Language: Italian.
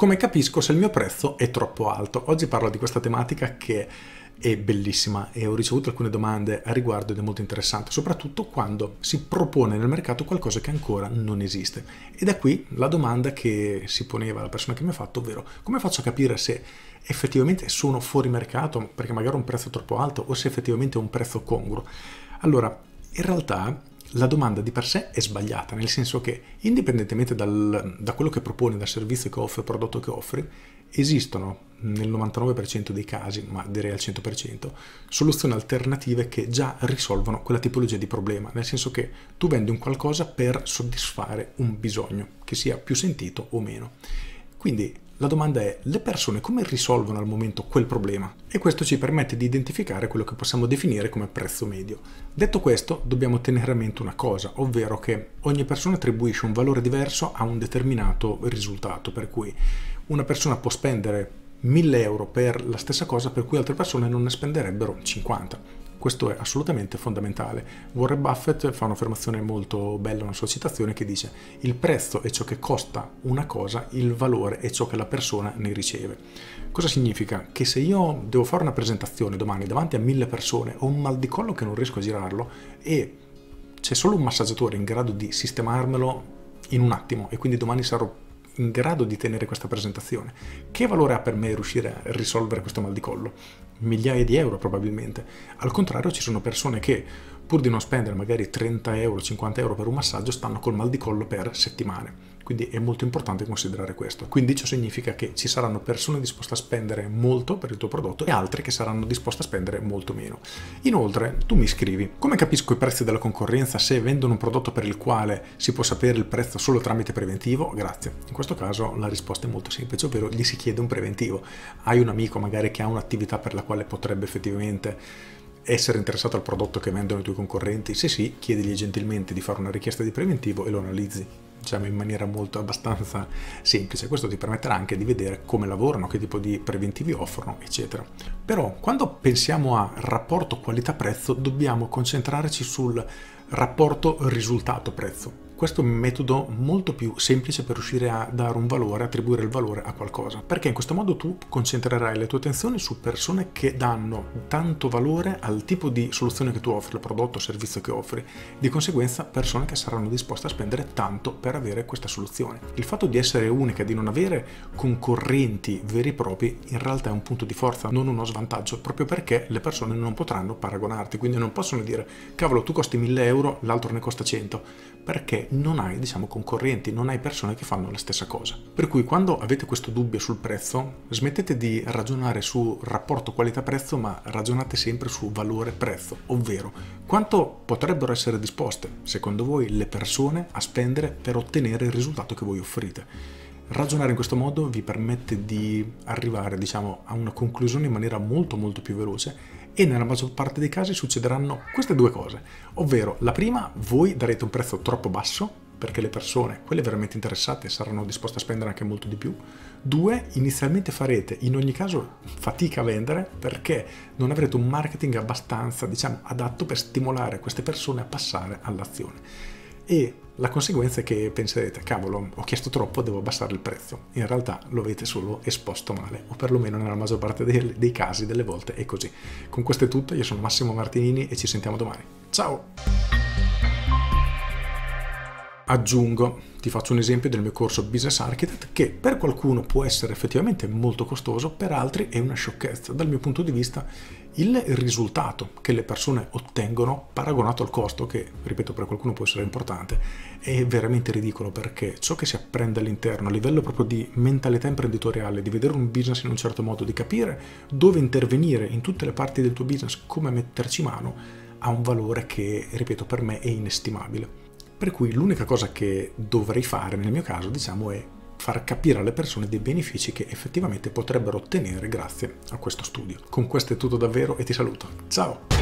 come capisco se il mio prezzo è troppo alto. Oggi parlo di questa tematica che è bellissima e ho ricevuto alcune domande a riguardo ed è molto interessante, soprattutto quando si propone nel mercato qualcosa che ancora non esiste. E da qui la domanda che si poneva la persona che mi ha fatto, ovvero come faccio a capire se effettivamente sono fuori mercato perché magari ho un prezzo troppo alto o se effettivamente è un prezzo congruo. Allora, in realtà la domanda di per sé è sbagliata, nel senso che indipendentemente dal, da quello che proponi, dal servizio che offri, prodotto che offri, esistono nel 99% dei casi, ma direi al 100%, soluzioni alternative che già risolvono quella tipologia di problema, nel senso che tu vendi un qualcosa per soddisfare un bisogno, che sia più sentito o meno. Quindi la domanda è, le persone come risolvono al momento quel problema? E questo ci permette di identificare quello che possiamo definire come prezzo medio. Detto questo, dobbiamo tenere a mente una cosa, ovvero che ogni persona attribuisce un valore diverso a un determinato risultato, per cui una persona può spendere 1000 euro per la stessa cosa per cui altre persone non ne spenderebbero 50. Questo è assolutamente fondamentale. Warren Buffett fa un'affermazione molto bella una sua citazione che dice il prezzo è ciò che costa una cosa, il valore è ciò che la persona ne riceve. Cosa significa? Che se io devo fare una presentazione domani davanti a mille persone, ho un mal di collo che non riesco a girarlo e c'è solo un massaggiatore in grado di sistemarmelo in un attimo e quindi domani sarò in grado di tenere questa presentazione. Che valore ha per me riuscire a risolvere questo mal di collo? migliaia di euro probabilmente. Al contrario ci sono persone che pur di non spendere magari 30 euro, 50 euro per un massaggio, stanno col mal di collo per settimane. Quindi è molto importante considerare questo. Quindi ciò significa che ci saranno persone disposte a spendere molto per il tuo prodotto e altre che saranno disposte a spendere molto meno. Inoltre, tu mi scrivi, come capisco i prezzi della concorrenza se vendono un prodotto per il quale si può sapere il prezzo solo tramite preventivo? Grazie. In questo caso la risposta è molto semplice, ovvero gli si chiede un preventivo. Hai un amico magari che ha un'attività per la quale potrebbe effettivamente essere interessato al prodotto che vendono i tuoi concorrenti? Se sì, chiedigli gentilmente di fare una richiesta di preventivo e lo analizzi diciamo in maniera molto abbastanza semplice. Questo ti permetterà anche di vedere come lavorano, che tipo di preventivi offrono, eccetera. Però quando pensiamo a rapporto qualità-prezzo dobbiamo concentrarci sul rapporto risultato-prezzo. Questo è un metodo molto più semplice per riuscire a dare un valore, attribuire il valore a qualcosa, perché in questo modo tu concentrerai le tue attenzioni su persone che danno tanto valore al tipo di soluzione che tu offri, al prodotto o servizio che offri, di conseguenza persone che saranno disposte a spendere tanto per avere questa soluzione. Il fatto di essere unica, di non avere concorrenti veri e propri, in realtà è un punto di forza, non uno svantaggio, proprio perché le persone non potranno paragonarti, quindi non possono dire cavolo tu costi 1000 euro, l'altro ne costa 100, perché non hai diciamo, concorrenti, non hai persone che fanno la stessa cosa. Per cui quando avete questo dubbio sul prezzo, smettete di ragionare su rapporto qualità-prezzo, ma ragionate sempre su valore-prezzo, ovvero quanto potrebbero essere disposte, secondo voi, le persone a spendere per ottenere il risultato che voi offrite. Ragionare in questo modo vi permette di arrivare diciamo, a una conclusione in maniera molto molto più veloce e nella maggior parte dei casi succederanno queste due cose, ovvero la prima, voi darete un prezzo troppo basso perché le persone, quelle veramente interessate, saranno disposte a spendere anche molto di più. Due, inizialmente farete in ogni caso fatica a vendere perché non avrete un marketing abbastanza, diciamo, adatto per stimolare queste persone a passare all'azione e la conseguenza è che penserete, cavolo, ho chiesto troppo, devo abbassare il prezzo. In realtà lo avete solo esposto male, o perlomeno nella maggior parte dei, dei casi, delle volte è così. Con questo è tutto, io sono Massimo Martinini e ci sentiamo domani. Ciao! Aggiungo ti faccio un esempio del mio corso Business Architect che per qualcuno può essere effettivamente molto costoso, per altri è una sciocchezza. Dal mio punto di vista il risultato che le persone ottengono paragonato al costo, che ripeto per qualcuno può essere importante, è veramente ridicolo perché ciò che si apprende all'interno a livello proprio di mentalità imprenditoriale, di vedere un business in un certo modo, di capire dove intervenire in tutte le parti del tuo business, come metterci mano, ha un valore che, ripeto, per me è inestimabile. Per cui l'unica cosa che dovrei fare nel mio caso, diciamo, è far capire alle persone dei benefici che effettivamente potrebbero ottenere grazie a questo studio. Con questo è tutto davvero e ti saluto. Ciao!